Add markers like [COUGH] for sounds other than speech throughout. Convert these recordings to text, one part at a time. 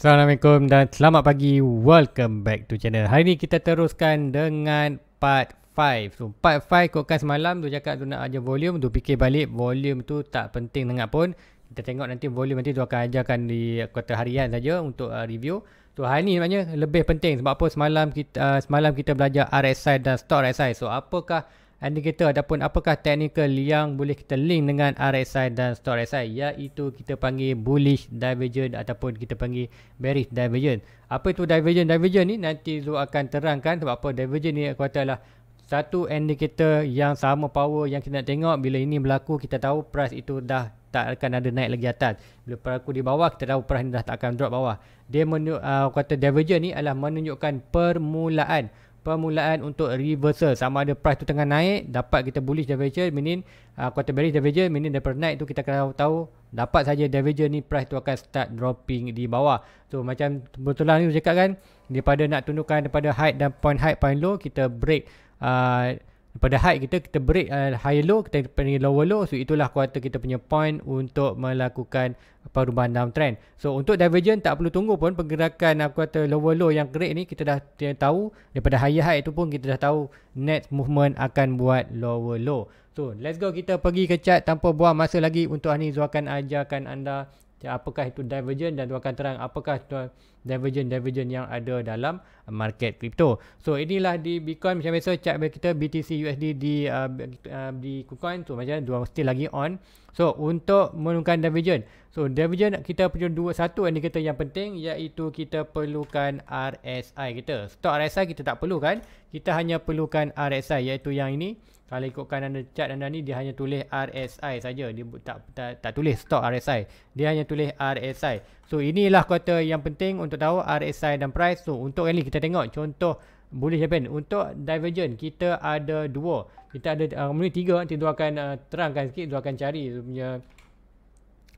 Assalamualaikum dan selamat pagi. Welcome back to channel. Hari ni kita teruskan dengan part 5. So part 5 kau semalam tu cakap tu nak ajar volume, tu fikir balik volume tu tak penting sangat pun. Kita tengok nanti volume nanti tu akan ajarkan di kuarter harian saja untuk uh, review. So hari ni sebenarnya lebih penting sebab apa semalam kita uh, semalam kita belajar RSI dan stock RSI. So apakah indicator ataupun apakah technical yang boleh kita link dengan RSI dan stop RSI iaitu kita panggil bullish divergence ataupun kita panggil bearish divergence. Apa itu divergence? Divergence ni nanti Zul akan terangkan sebab apa divergence ni aku katalah satu indicator yang sama power yang kita nak tengok bila ini berlaku kita tahu price itu dah tak akan ada naik lagi atas. Bila peraku di bawah kita tahu price ni dah tak akan drop bawah. Dia menunjuk, uh, kata divergence ni adalah menunjukkan permulaan permulaan untuk reversal sama ada price tu tengah naik dapat kita bullish divergence meaning uh, quarter bearish divergence meaning daripada naik tu kita kena tahu dapat saja divergence ni price tu akan start dropping di bawah so macam betul ni tu cakap kan daripada nak tunjukkan daripada high dan point high point low kita break uh, pada high kita, kita break uh, eh, high low, kita panggil lower low. So, itulah quarter kita punya point untuk melakukan perubahan downtrend. So, untuk divergent tak perlu tunggu pun pergerakan uh, quarter lower low yang great ni kita dah tahu. Daripada high high tu pun kita dah tahu net movement akan buat lower low. So, let's go kita pergi ke chart tanpa buang masa lagi untuk Hanizu akan ajarkan anda apakah itu divergent dan tuan terang apakah tuan divergent divergent yang ada dalam uh, market crypto. So inilah di Bitcoin macam biasa chart kita BTC USD di uh, uh, di KuCoin tu macam dua still lagi on. So untuk menunjukkan divergent. So divergent kita perlu dua satu indicator yang penting iaitu kita perlukan RSI kita. Stock RSI kita tak perlu kan? Kita hanya perlukan RSI iaitu yang ini. Kalau ikutkan anda chart anda ni dia hanya tulis RSI saja. Dia tak, tak tak tulis stock RSI. Dia hanya tulis RSI. So inilah kata yang penting untuk untuk tahu RSI dan price tu. So, untuk rally kita tengok contoh bullish apa Untuk divergent kita ada dua. Kita ada uh, tiga nanti dua akan uh, terangkan sikit dua akan cari dia punya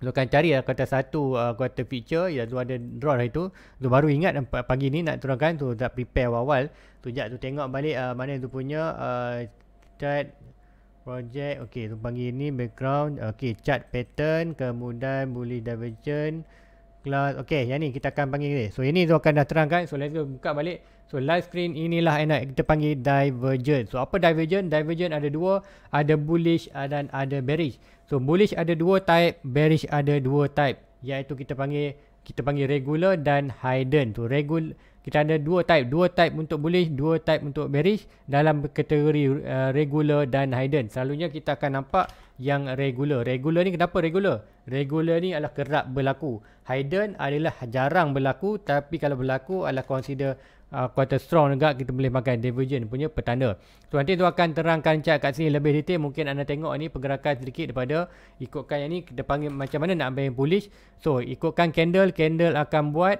dia akan cari uh, kata satu uh, quarter feature ya tu ada draw hari lah tu. Tu baru ingat uh, pagi ni nak terangkan tu dah prepare awal-awal. Tu jap tu tengok balik uh, mana tu punya uh, chart project. okay tu panggil ni background. okay chart pattern kemudian boleh divergent Kelas, Okay, yang ni kita akan panggil ni. So, ini tu akan dah terangkan. So, let's go buka balik. So, live screen inilah yang kita panggil divergent. So, apa divergent? Divergent ada dua. Ada bullish ah, dan ada bearish. So, bullish ada dua type. Bearish ada dua type. Iaitu kita panggil kita panggil regular dan hidden. So, regular kita ada dua type dua type untuk bullish dua type untuk bearish dalam kategori uh, regular dan hidden selalunya kita akan nampak yang regular regular ni kenapa regular regular ni adalah kerap berlaku hidden adalah jarang berlaku tapi kalau berlaku adalah consider uh, quarter strong juga kita boleh pakai divergent punya petanda so nanti tu akan terangkan chart kat sini lebih detail mungkin anda tengok ni pergerakan sedikit daripada ikutkan yang ni kita panggil macam mana nak ambil yang bullish so ikutkan candle candle akan buat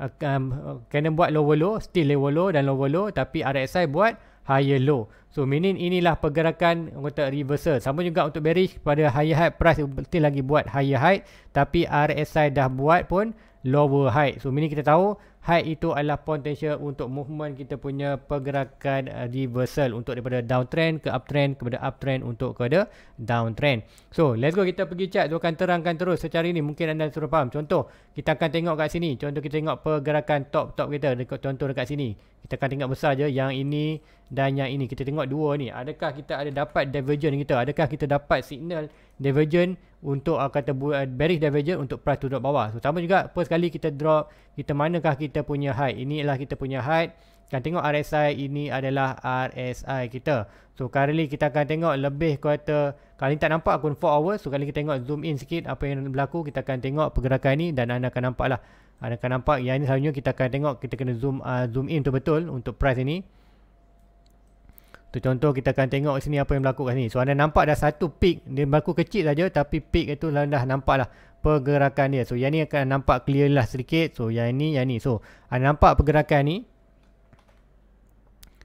um, Canon buat lower low still lower low dan lower low tapi RSI buat higher low so meaning inilah pergerakan kata reversal sama juga untuk bearish pada higher high price still lagi buat higher high tapi RSI dah buat pun lower high so meaning kita tahu high itu adalah potential untuk movement kita punya pergerakan uh, reversal untuk daripada downtrend ke uptrend kepada uptrend untuk kepada downtrend. So, let's go kita pergi chart. Saya akan terangkan terus secara ini mungkin anda suruh faham. Contoh, kita akan tengok kat sini. Contoh kita tengok pergerakan top-top kita dekat contoh dekat sini. Kita akan tengok besar je yang ini dan yang ini. Kita tengok dua ni. Adakah kita ada dapat divergence kita? Adakah kita dapat signal divergence untuk uh, kata uh, bearish divergence untuk price turun bawah. So, sama juga first kali kita drop, kita manakah kita kita punya height. Ini adalah kita punya height. Kan tengok RSI ini adalah RSI kita. So currently kita akan tengok lebih kuota. Kalau ni tak nampak akun 4 hours. So kali kita tengok zoom in sikit apa yang berlaku. Kita akan tengok pergerakan ni dan anda akan nampak lah. Anda akan nampak yang ini selalunya kita akan tengok. Kita kena zoom uh, zoom in tu betul untuk price ini. Contoh kita akan tengok sini apa yang berlaku kat sini. So anda nampak dah satu peak. Dia berlaku kecil saja tapi peak itu anda dah nampak lah pergerakan dia. So yang ni akan nampak clear lah sedikit. So yang ni, yang ni. So anda ah, nampak pergerakan ni.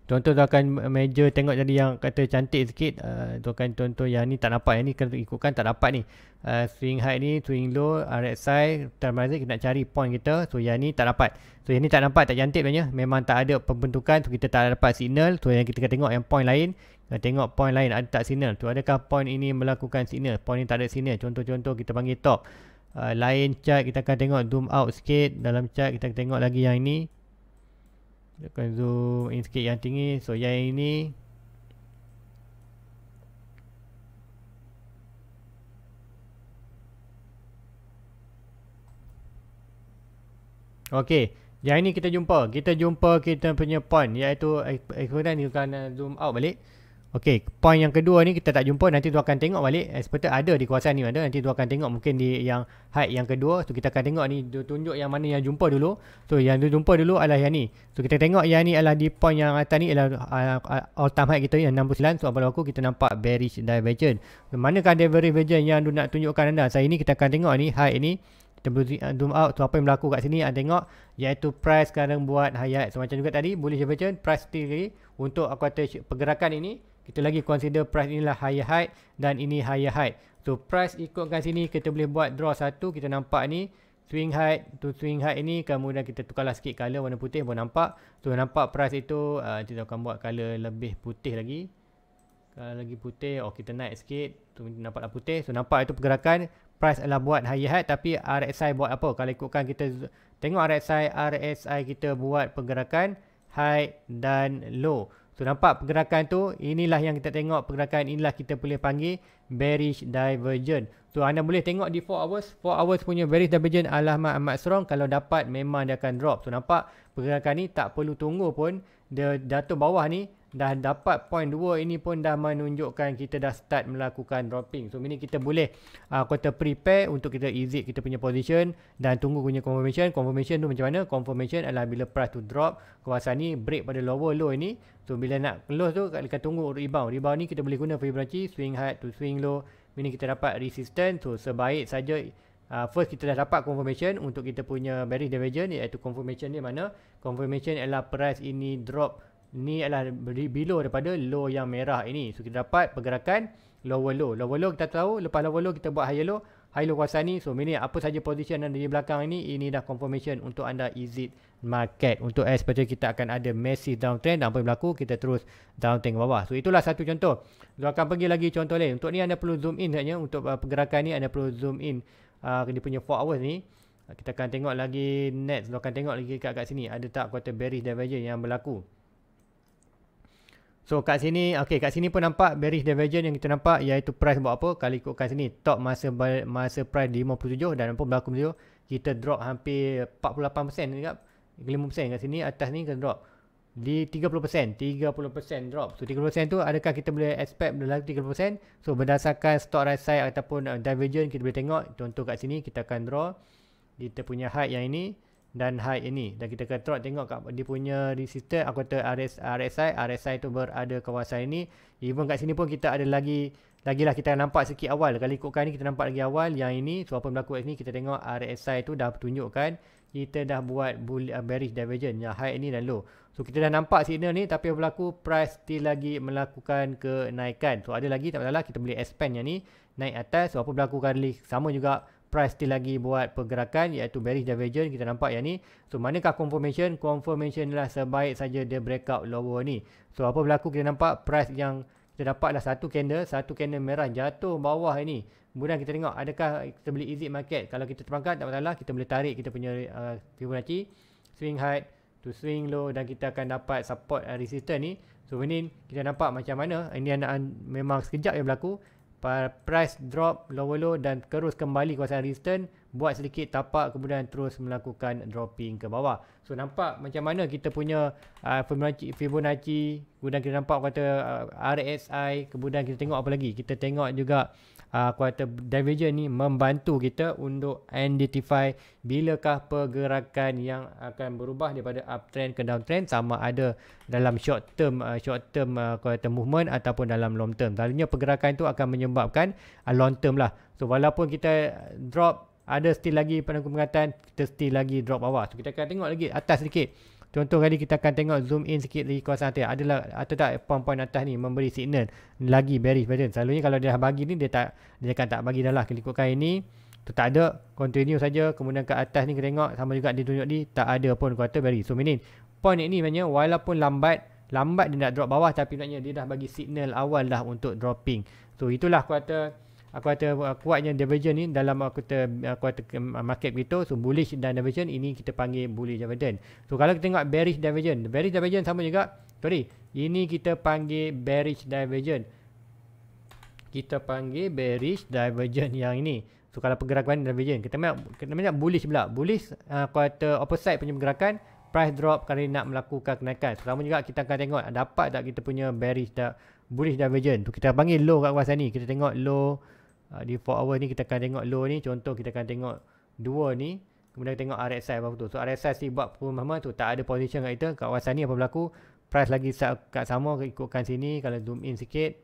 Contoh tu akan major tengok jadi yang kata cantik sikit. Uh, ah, tu akan contoh yang ni tak nampak. Yang ni kena ikutkan tak dapat ni. Uh, swing high ni, swing low, RSI, termasuk kita nak cari point kita. So yang ni tak dapat. So yang ni tak nampak, tak cantik sebenarnya. Memang tak ada pembentukan. So kita tak dapat signal. So yang kita tengok yang point lain. Kita tengok point lain ada tak signal. Tu so, adakah point ini melakukan signal? Point ini tak ada signal. Contoh-contoh kita panggil top uh, lain chart kita akan tengok zoom out sikit dalam chart kita akan tengok lagi yang ini kita akan zoom in sikit yang tinggi so yang ini Okey, yang ini kita jumpa. Kita jumpa kita punya point iaitu eh, ni kena zoom out balik. Okey, point yang kedua ni kita tak jumpa nanti tu akan tengok balik exporter ada di kawasan ni ada nanti tu akan tengok mungkin di yang height yang kedua tu kita akan tengok ni tu tunjuk yang mana yang jumpa dulu. So yang tu jumpa dulu adalah yang ni. So kita tengok yang ni adalah di point yang atas ni ialah uh, uh, all time height kita yang 69. So apa aku kita nampak bearish divergence. So, manakah divergence yang tu nak tunjukkan anda? Saya so, ni kita akan tengok ni height ni zoom out tu apa yang berlaku kat sini Anda tengok iaitu price sekarang buat hayat semacam juga tadi bullish divergence price tinggi untuk aku kata pergerakan ini kita lagi consider price inilah higher high dan ini higher high. So price ikutkan sini kita boleh buat draw satu kita nampak ni swing high tu swing high ini kemudian kita tukarlah sikit color warna putih pun nampak. tu nampak price itu uh, ah, kita akan buat color lebih putih lagi. Kalau lagi putih oh kita naik sikit tu nampaklah putih. So nampak itu pergerakan price adalah buat higher high tapi RSI buat apa? Kalau ikutkan kita tengok RSI RSI kita buat pergerakan high dan low. So nampak pergerakan tu inilah yang kita tengok pergerakan inilah kita boleh panggil bearish divergence. So anda boleh tengok di 4 hours, 4 hours punya bearish divergence alamat amat strong kalau dapat memang dia akan drop. So nampak pergerakan ni tak perlu tunggu pun dia jatuh bawah ni dah dapat point 2 ini pun dah menunjukkan kita dah start melakukan dropping. So, ini kita boleh uh, kata prepare untuk kita exit kita punya position dan tunggu punya confirmation. Confirmation tu macam mana? Confirmation adalah bila price tu drop, kawasan ni break pada lower low ini. So, bila nak close tu, kita akan tunggu rebound. Rebound ni kita boleh guna Fibonacci, swing high to swing low. Ini kita dapat resistance. So, sebaik saja Uh, first kita dah dapat confirmation untuk kita punya bearish division iaitu confirmation ni mana confirmation ialah price ini drop ni adalah below daripada low yang merah ini. So kita dapat pergerakan lower low. Lower low kita tahu lepas lower low kita buat higher low. High low kuasa ni. So ini apa saja position anda di belakang ini. Ini dah confirmation untuk anda exit market. Untuk S seperti kita akan ada massive downtrend. Dan apa yang berlaku kita terus downtrend ke bawah. So itulah satu contoh. Kita akan pergi lagi contoh lain. Untuk ni anda perlu zoom in sebenarnya. Untuk uh, pergerakan ni anda perlu zoom in. Uh, dia punya 4 hours ni kita akan tengok lagi net kita akan tengok lagi kat, kat sini ada tak quarter bearish divergence yang berlaku So kat sini, okay kat sini pun nampak bearish divergence yang kita nampak iaitu price buat apa. Kalau ikut kat sini, top masa masa price 57 dan pun berlaku 57. Kita drop hampir 48% juga. 5% kat sini, atas ni kita drop. Di 30%, 30% drop. So 30% tu adakah kita boleh expect berlaku 30%? So berdasarkan stock right side ataupun uh, divergence kita boleh tengok. Contoh kat sini kita akan draw. Kita punya height yang ini dan high ini dan kita akan terus tengok kat dia punya resistor aku kata RS, RSI RSI tu berada kawasan ini even kat sini pun kita ada lagi lagilah kita nampak sikit awal kalau ikutkan ni kita nampak lagi awal yang ini so apa berlaku kat sini kita tengok RSI tu dah tunjukkan kita dah buat uh, bearish divergence yang high ini dan low so kita dah nampak signal ni tapi apa berlaku price still lagi melakukan kenaikan so ada lagi tak masalah kita boleh expand yang ni naik atas so apa berlaku kali sama juga price still lagi buat pergerakan iaitu bearish divergence kita nampak yang ni so manakah confirmation confirmation lah sebaik saja dia breakout lower ni so apa berlaku kita nampak price yang kita lah satu candle satu candle merah jatuh bawah ini kemudian kita tengok adakah kita boleh exit market kalau kita terpangkat tak masalah kita boleh tarik kita punya uh, Fibonacci swing high to swing low dan kita akan dapat support uh, resistance ni so ini kita nampak macam mana ini memang sekejap yang berlaku price drop lower low dan terus kembali ke kawasan resistance buat sedikit tapak kemudian terus melakukan dropping ke bawah. So nampak macam mana kita punya uh, Fibonacci, kemudian kita nampak kata uh, ah, RSI kemudian kita tengok apa lagi? Kita tengok juga uh, ah, quarter division ni membantu kita untuk identify bilakah pergerakan yang akan berubah daripada uptrend ke downtrend sama ada dalam short term uh, short term uh, ah, quarter movement ataupun dalam long term. Selalunya pergerakan tu akan menyebabkan uh, long term lah. So walaupun kita drop ada still lagi pada penguatan, kita still lagi drop bawah. So kita akan tengok lagi atas sedikit. Contoh kali kita akan tengok zoom in sikit lagi kawasan atas. Adalah atau ah, tak poin-poin atas ni memberi signal lagi bearish pattern. Selalunya kalau dia dah bagi ni dia tak dia akan tak bagi dah lah. Kita ikutkan ini tu tak ada continue saja kemudian ke atas ni kita tengok sama juga dia tunjuk ni tak ada pun kuarter bearish. So meaning point ni maknanya walaupun lambat lambat dia nak drop bawah tapi maknanya dia dah bagi signal awal lah untuk dropping. So itulah kuarter aku kata uh, kuatnya divergence ni dalam aku kata uh, aku kata market begitu so bullish dan divergence ini kita panggil bullish divergence so kalau kita tengok bearish divergence bearish divergence sama juga sorry ini kita panggil bearish divergence kita panggil bearish divergence [LAUGHS] yang ini so kalau pergerakan divergence kita nak kita nak bullish pula bullish uh, aku kata opposite punya pergerakan price drop kali nak melakukan kenaikan so, sama juga kita akan tengok dapat tak kita punya bearish tak bullish divergence tu kita panggil low kat kawasan ni kita tengok low Ah, di 4 hour ni kita akan tengok low ni contoh kita akan tengok 2 ni kemudian tengok RSI apa tu so RSI si buat pemahaman tu tak ada position kat kita kat kawasan ni apa berlaku price lagi kat sama ikutkan sini kalau zoom in sikit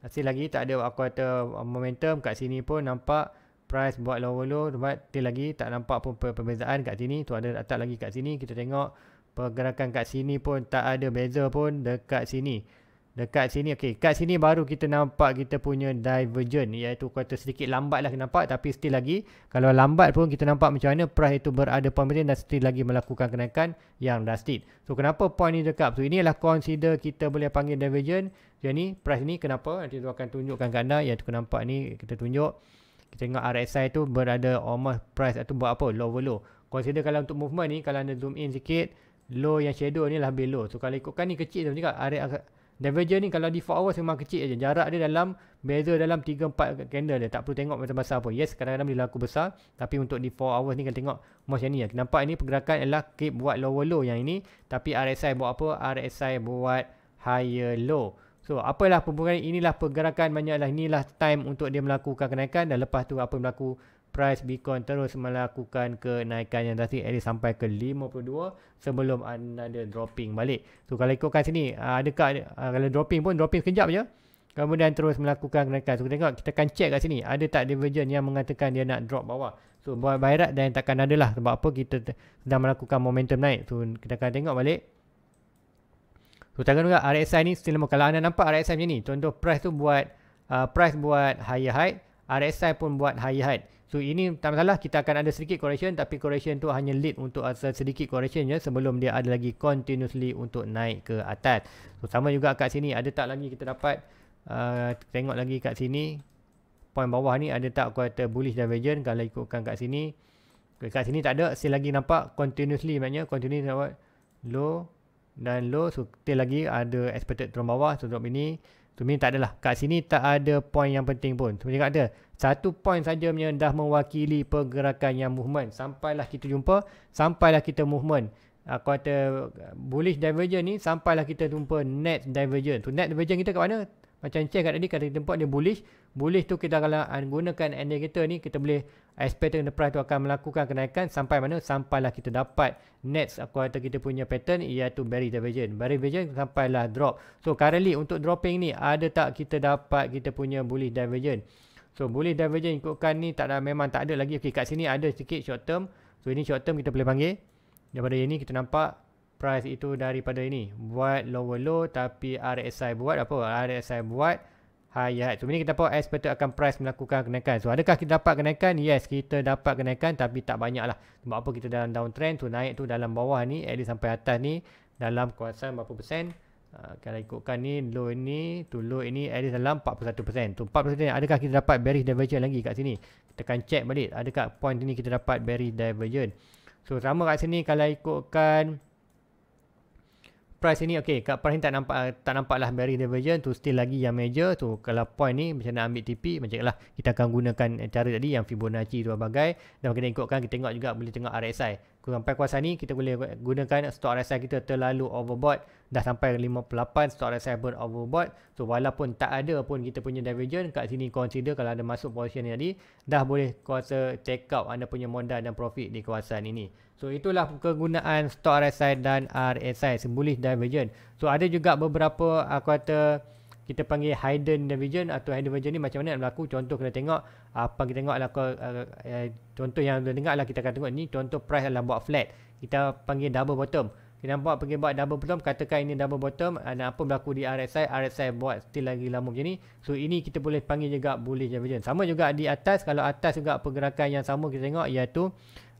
hasil lagi tak ada aku kata um, momentum kat sini pun nampak price buat lower low sebab dia lagi tak nampak pun perbezaan kat sini tu ada atas lagi kat sini kita tengok pergerakan kat sini pun tak ada beza pun dekat sini Dekat sini, okay. Kat sini baru kita nampak kita punya divergent iaitu kata sedikit lambat lah nampak tapi still lagi kalau lambat pun kita nampak macam mana price itu berada pemerintah dan still lagi melakukan kenaikan yang drastik. So kenapa point ni dekat? So inilah consider kita boleh panggil divergent. Jadi ni price ni kenapa? Nanti tu akan tunjukkan kat anda iaitu nampak ni kita tunjuk. Kita tengok RSI tu berada almost price atau buat apa? Lower low. Consider kalau untuk movement ni kalau anda zoom in sikit low yang shadow ni lah lebih low. So kalau ikutkan ni kecil tu juga. RSI Divergen ni kalau di 4 hours memang kecil je. Jarak dia dalam, beza dalam 3-4 candle dia. Tak perlu tengok macam besar apa Yes, kadang-kadang dia laku besar. Tapi untuk di 4 hours ni kan tengok macam ni. Lah. Nampak ni pergerakan adalah keep buat lower low yang ini. Tapi RSI buat apa? RSI buat higher low. So, apalah pembukaan inilah pergerakan banyak lah. Inilah time untuk dia melakukan kenaikan. Dan lepas tu apa yang berlaku? price Bitcoin terus melakukan kenaikan yang tadi at least sampai ke 52 sebelum ada dropping balik. So kalau ikutkan sini ah, adakah ah, kalau dropping pun dropping sekejap je. Kemudian terus melakukan kenaikan. So kita tengok kita akan check kat sini ada tak divergence yang mengatakan dia nak drop bawah. So buat bayarat dan takkan ada lah sebab apa kita sedang melakukan momentum naik. So kita akan tengok balik. So tangan juga RSI ni still lama. Kalau anda nampak RSI macam ni. Contoh price tu buat uh, price buat higher high. RSI pun buat higher high. So ini tak masalah kita akan ada sedikit correction tapi correction tu hanya lead untuk asal sedikit correction je sebelum dia ada lagi continuously untuk naik ke atas. So sama juga kat sini ada tak lagi kita dapat uh, tengok lagi kat sini point bawah ni ada tak quarter bullish division kalau ikutkan kat sini. kat sini tak ada still lagi nampak continuously maknanya continuous nampak low dan low so still lagi ada expected turun bawah so drop ini. So ini tak adalah kat sini tak ada point yang penting pun. Seperti so, ada. Satu point saja punya dah mewakili pergerakan yang movement. Sampailah kita jumpa. Sampailah kita movement. Aku kata bullish divergence ni sampailah kita jumpa net divergence. So net divergence kita kat mana? Macam check kat tadi kata kita tempat dia bullish. Bullish tu kita kalau gunakan indicator ni kita boleh expect the price tu akan melakukan kenaikan sampai mana? Sampailah kita dapat next aku kata kita punya pattern iaitu bearish divergence. Bearish divergence sampailah drop. So currently untuk dropping ni ada tak kita dapat kita punya bullish divergence? So bullish divergence ikutkan ni tak ada memang tak ada lagi. Okey kat sini ada sikit short term. So ini short term kita boleh panggil. Daripada ini kita nampak price itu daripada ini buat lower low tapi RSI buat apa? RSI buat high high. So ini kita nampak expected akan price melakukan kenaikan. So adakah kita dapat kenaikan? Yes, kita dapat kenaikan tapi tak banyak lah. Sebab apa kita dalam downtrend tu naik tu dalam bawah ni at sampai atas ni dalam kuasa berapa persen? Ah, kalau ikutkan ni low ni to low ni ada dalam 41% tu 41% adakah kita dapat bearish divergence lagi kat sini tekan check balik adakah point ni kita dapat bearish divergence so sama kat sini kalau ikutkan price ni okey kat price ni tak nampak tak nampaklah bearish divergence tu still lagi yang major tu kalau point ni macam nak ambil TP macam lah kita akan gunakan cara tadi yang Fibonacci tu bagai dan kita ikutkan kita tengok juga boleh tengok RSI sampai kuasa ni kita boleh gunakan stok RSI kita terlalu overbought dah sampai 58 stok RSI pun overbought so walaupun tak ada pun kita punya division kat sini consider kalau ada masuk position ni tadi dah boleh kuasa take out anda punya modal dan profit di kawasan ini so itulah kegunaan stok RSI dan RSI boleh division so ada juga beberapa uh, kuasa kita panggil hidden division atau hidden division ni macam mana nak berlaku contoh kena tengok apa kita tengok adalah eh, eh, contoh yang kita tengok adalah kita akan tengok ni contoh price adalah buat flat kita panggil double bottom kita nampak pergi buat double bottom katakan ini double bottom dan eh, apa berlaku di RSI RSI buat still lagi lama macam ni so ini kita boleh panggil juga bullish division sama juga di atas kalau atas juga pergerakan yang sama kita tengok iaitu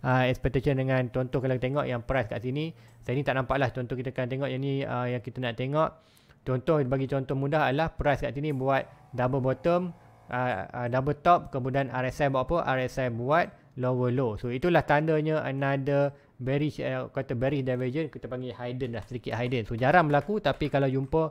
Uh, expectation dengan contoh kalau kita tengok yang price kat sini saya ni tak nampak lah contoh kita akan tengok yang ni uh, yang kita nak tengok Contoh bagi contoh mudah adalah price kat sini buat double bottom, uh, uh, double top kemudian RSI buat apa? RSI buat lower low. So itulah tandanya another bearish uh, kata bearish divergence kita panggil hidden lah sedikit hidden so jarang berlaku tapi kalau jumpa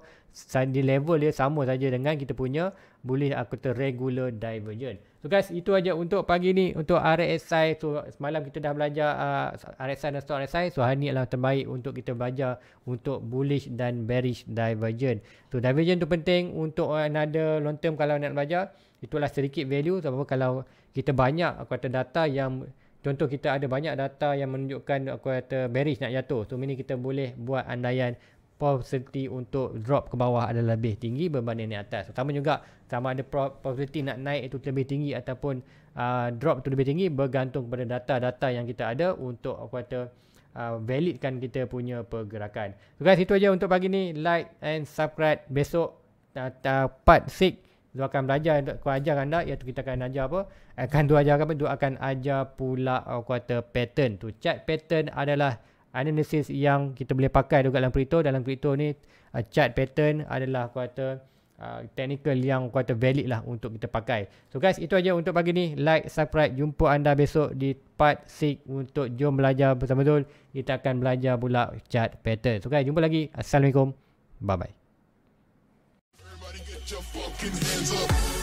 di level dia sama saja dengan kita punya bullish aku uh, regular divergence so guys itu aja untuk pagi ni untuk RSI so semalam kita dah belajar uh, ah, RSI dan stock RSI so hari ni adalah terbaik untuk kita belajar untuk bullish dan bearish divergence so divergence tu penting untuk another long term kalau nak belajar itulah sedikit value sebab kalau kita banyak aku kata data yang Contoh kita ada banyak data yang menunjukkan aku kata bearish nak jatuh. So ini kita boleh buat andaian probability untuk drop ke bawah adalah lebih tinggi berbanding di atas. Sama juga sama ada probability nak naik itu lebih tinggi ataupun uh, drop itu lebih tinggi bergantung kepada data-data yang kita ada untuk aku kata uh, validkan kita punya pergerakan. So guys itu aja untuk pagi ni. Like and subscribe besok uh, uh, part 6 Zul akan belajar kau ajar anda iaitu kita akan ajar apa akan dua ajar apa dua akan ajar pula uh, kuota pattern tu chart pattern adalah analisis yang kita boleh pakai dekat dalam crypto dalam crypto ni uh, chart pattern adalah kuota uh, technical yang kuota valid lah untuk kita pakai so guys itu aja untuk pagi ni like subscribe jumpa anda besok di part 6 untuk jom belajar bersama Zul kita akan belajar pula chart pattern so guys jumpa lagi assalamualaikum bye bye your fucking hands up.